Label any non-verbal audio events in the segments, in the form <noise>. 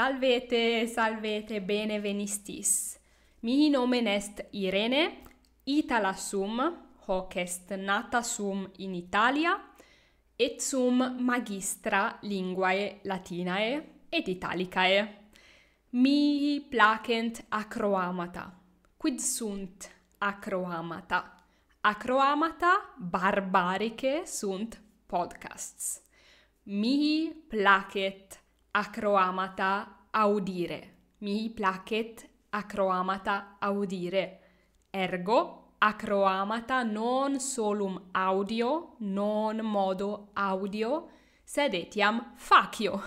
Salvete, salvete, bene venistis. Mi nomen est Irene, Itala sum, hoc est nata sum in Italia, et sum magistra linguae latinae et italicae. Mi placent acroamata. Quid sunt acroamata? Acroamata barbarice sunt podcasts. Mi placet acroamata audire. Mi placet acroamata audire. Ergo, acroamata non solum audio, non modo audio, sed etiam facio,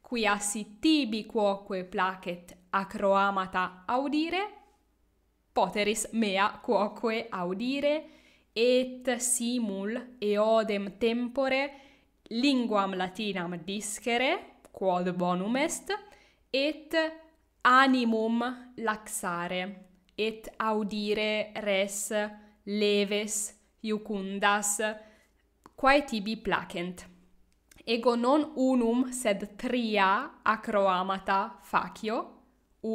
<laughs> quia si tibi quoque placet acroamata audire, poteris mea quoque audire, et simul eodem tempore linguam latinam discere, quod bonum est et animum laxare et audire res leves iucundas quae tibi placent ego non unum sed tria acroamata facio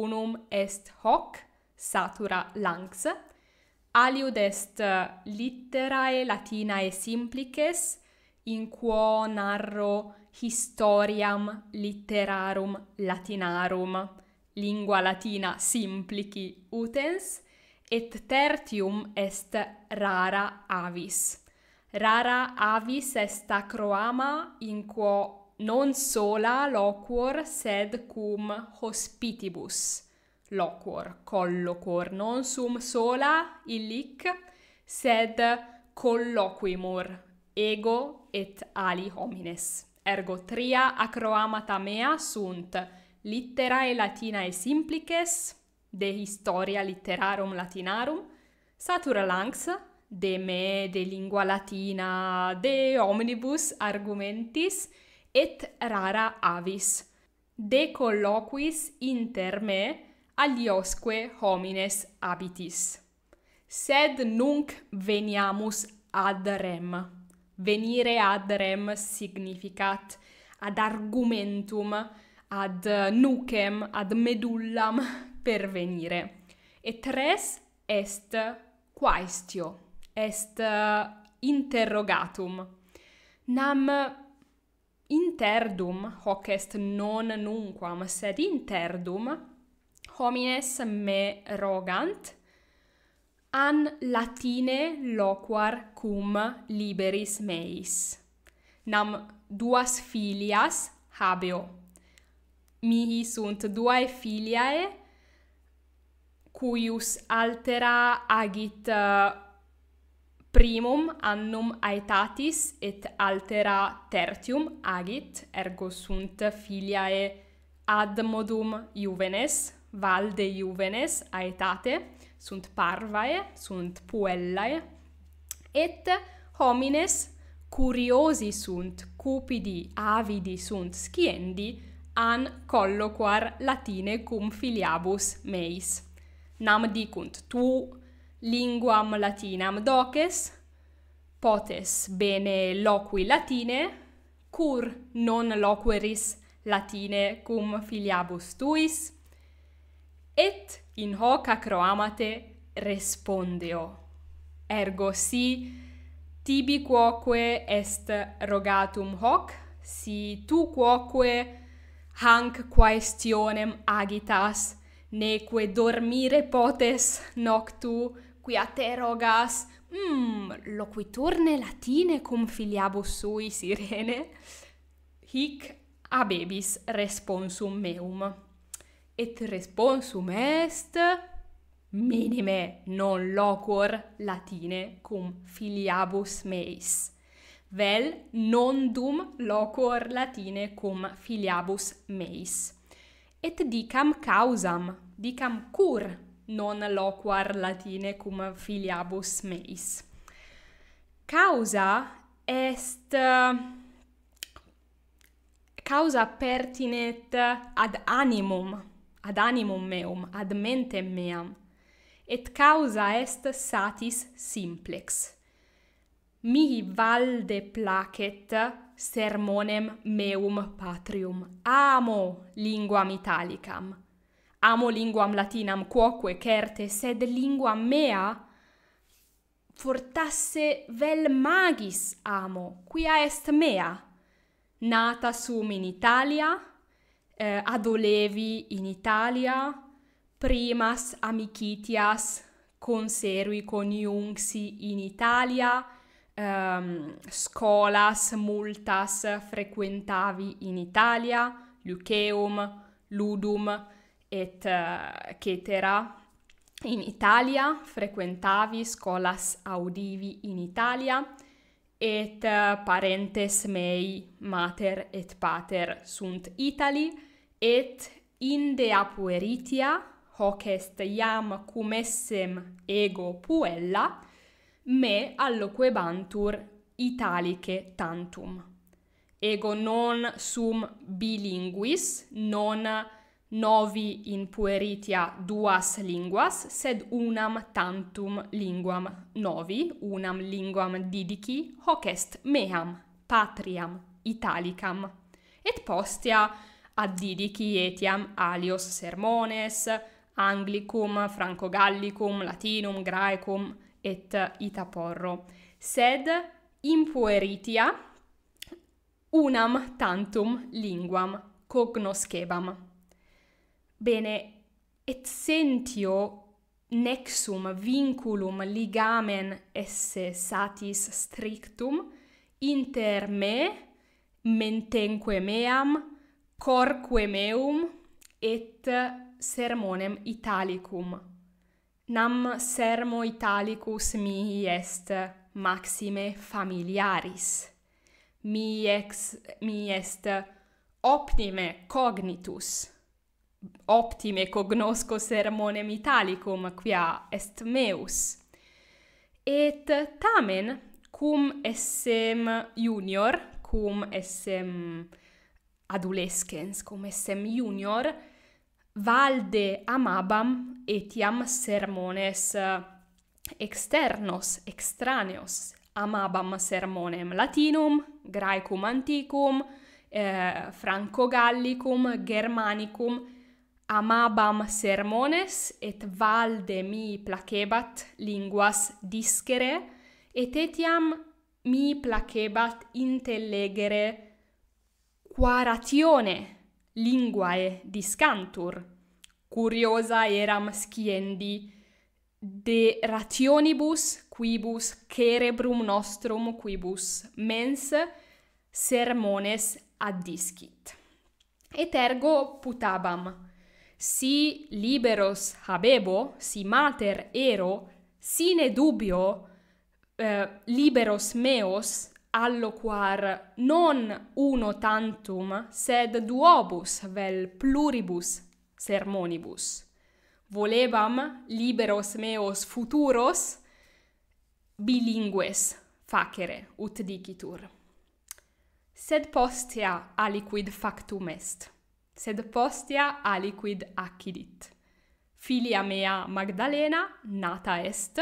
unum est hoc satura lanx aliud est litterae latinae simplices in quo narro historiam litterarum latinarum lingua latina simplici utens et tertium est rara avis rara avis est acroama in quo non sola loquor sed cum hospitibus loquor colloquor non sum sola illic sed colloquimur ego et ali homines ergo tria acroamata mea sunt litterae latinae simplices de historia litterarum latinarum satura lanx de me de lingua latina de omnibus argumentis et rara avis de colloquis inter me aliosque homines habitis sed nunc veniamus ad rem venire ad rem significat ad argumentum, ad eh, nucem, ad medullam <laughs> per venire. Et res est quaestio, est eh, interrogatum. Nam interdum, hoc est non nunquam, sed interdum, homines me rogant, an latine loquar cum liberis meis nam duas filias habeo mihi sunt duae filiae cuius altera agit eh, primum annum aetatis et altera tertium agit ergo sunt filiae ad modum juvenes valde juvenes aetate sunt parvae, sunt puellae et homines curiosi sunt, cupidi, avidi sunt, sciendi an colloquar latine cum filiabus meis. Nam dicunt tu linguam latinam doces potes bene loqui latine cur non loqueris latine cum filiabus tuis et in hoc acroamate respondeo ergo si tibi quoque est rogatum hoc si tu quoque hanc quaestionem agitas neque dormire potes noctu qui a te rogas mm, loquiturne latine cum filiabus sui sirene hic abebis responsum meum et responsum est minime non loquor latine cum filiabus meis vel non dum loquor latine cum filiabus meis et dicam causam dicam cur non loquar latine cum filiabus meis causa est causa pertinet ad animum ad animum meum, ad mentem meam, et causa est satis simplex. Mihi valde placet sermonem meum patrium. Amo linguam italicam, amo linguam latinam quoque certe, sed lingua mea fortasse vel magis amo, quia est mea, nata sum in Italia, Eh, adolevi in Italia, primas amicitias, conserui coniunxi in Italia, ehm, scolas multas frequentavi in Italia, luceum, ludum, et eh, cetera. In Italia frequentavi, scolas audivi in Italia, et eh, parentes mei, mater et pater, sunt Italii, Et in dea pueritia hoc est iam cum essem ego puella me alloquebantur italice tantum. Ego non sum bilinguis, non novi in pueritia duas linguas, sed unam tantum linguam novi unam linguam didici hoc est meam patriam italicam. Et postea addidici etiam alios sermones, Anglicum, Franco-Gallicum, Latinum, Graecum, et ita porro. Sed in pueritia unam tantum linguam cognoscebam. Bene, et sentio nexum vinculum ligamen esse satis strictum inter me mentenque meam corque meum et sermonem italicum. Nam sermo italicus mihi est maxime familiaris. Mi, ex, mi est optime cognitus. Optime cognosco sermonem italicum, quia est meus. Et tamen, cum essem junior, cum essem adolescens cum essem junior valde amabam etiam sermones eh, externos extraneos amabam sermonem latinum graecum antiquum eh, franco gallicum germanicum amabam sermones et valde mi placebat linguas discere et etiam mi placebat intellegere quaratione linguae discantur curiosa eram sciendi de rationibus quibus cerebrum nostrum quibus mens sermones addiscit et ergo putabam si liberos habebo si mater ero sine dubio eh, liberos meos alloquar non uno tantum sed duobus vel pluribus sermonibus volebam liberos meos futuros bilingues facere ut dicitur sed postea aliquid factum est sed postea aliquid accidit filia mea magdalena nata est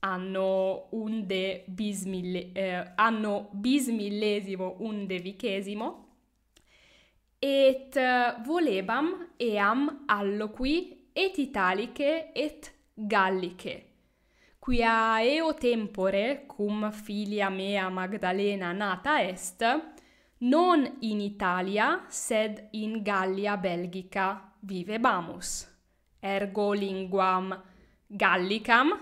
anno unde bismille, eh, anno bismillesimo unde vicesimo, et eh, volebam eam alloqui et italiche et gallice. Quia eo tempore, cum filia mea Magdalena nata est, non in Italia, sed in Gallia Belgica vivebamus. Ergo linguam Gallicam,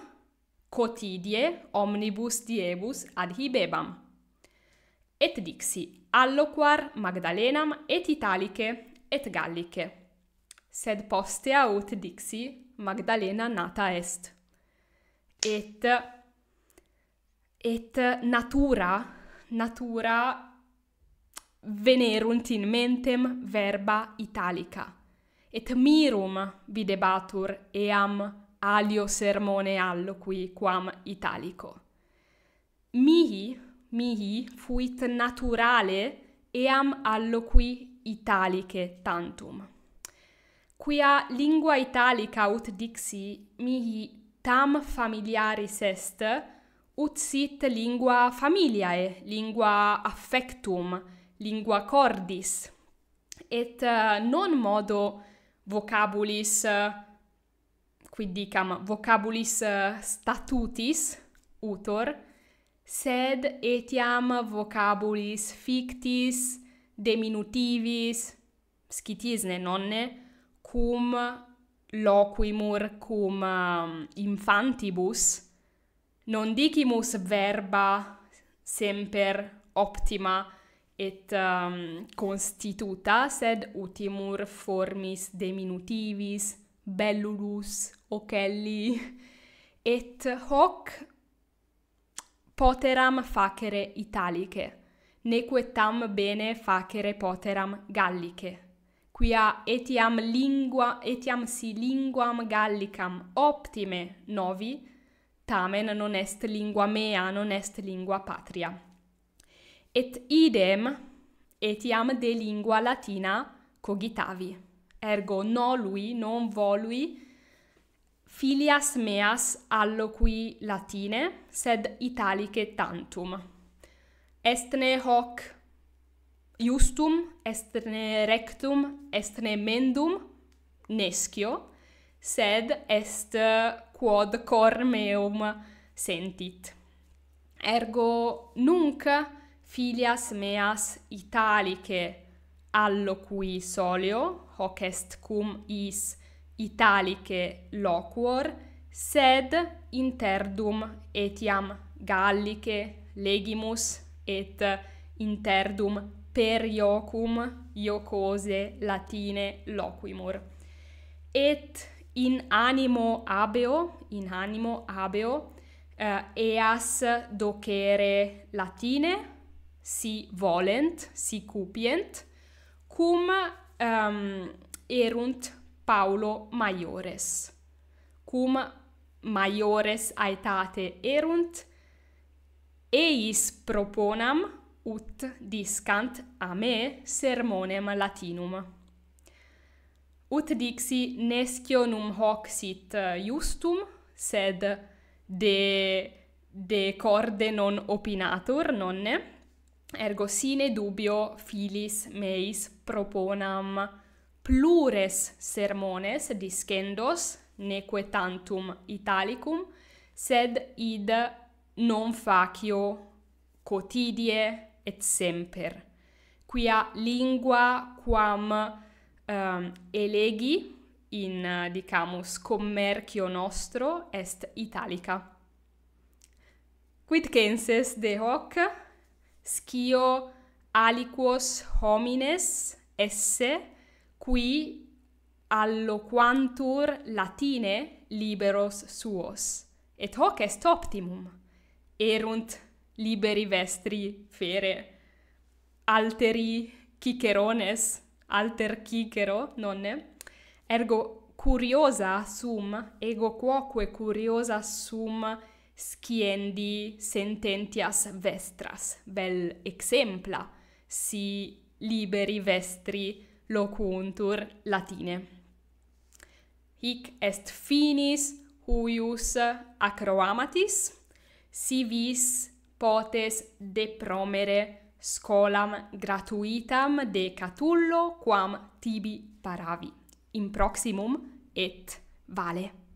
quotidie omnibus diebus adhibebam et dixi alloquar magdalenam et italice et gallice sed postea ut dixi magdalena nata est et et natura natura venerunt in mentem verba italica et mirum videbatur eam Alio sermone alloqui quam italico. Mihi mihi fuit naturale eam alloqui italice tantum. Quia lingua italica ut dixi mihi tam familiaris est ut sit lingua familiae lingua affectum lingua cordis et eh, non modo vocabulis quid dicam, vocabulis eh, statutis, utor, sed etiam vocabulis fictis, diminutivis, scitisne, nonne, cum loquimur, cum eh, infantibus, non dicimus verba semper optima et eh, constituta, sed utimur formis diminutivis, bellulus, o et hoc poteram facere italiche, neque tam bene facere poteram galliche. Quia etiam lingua, etiam si linguam gallicam optime novi, tamen non est lingua mea, non est lingua patria. Et idem etiam de lingua latina cogitavi. Ergo no lui, non volui, Filias meas alloqui Latine, sed Italice tantum. Estne hoc justum? Estne rectum? Estne mendum? Nescio, sed est eh, quod cor meum sentit. Ergo nunc filias meas Italice alloqui solio, hoc est cum is italice loquor sed interdum etiam gallice legimus et interdum per iocum iocose latine loquimur et in animo abeo in animo abeo uh, eas docere latine si volent si cupient cum um, erunt paulo maiores. Cum maiores aetate erunt, eis proponam ut discant a me sermonem latinum. Ut dixi, nescio num hoc sit eh, justum, sed de corde non opinatur, nonne, ergo sine dubio filis meis proponam plures sermones discendos neque tantum italicum sed id non facio quotidie et semper quia lingua quam um, elegi in dicamus commercio nostro est italica quid censes de hoc scio aliquos homines esse qui alloquantur latine liberos suos et hoc est optimum erunt liberi vestri fere alteri cicerones alter cicero nonne ergo curiosa sum ego quoque curiosa sum sciendi sententias vestras bel exempla si liberi vestri locuntur latine. Hic est finis huius acroamatis, si vis potes depromere scolam gratuitam de Catullo quam tibi paravi. In proximum et vale.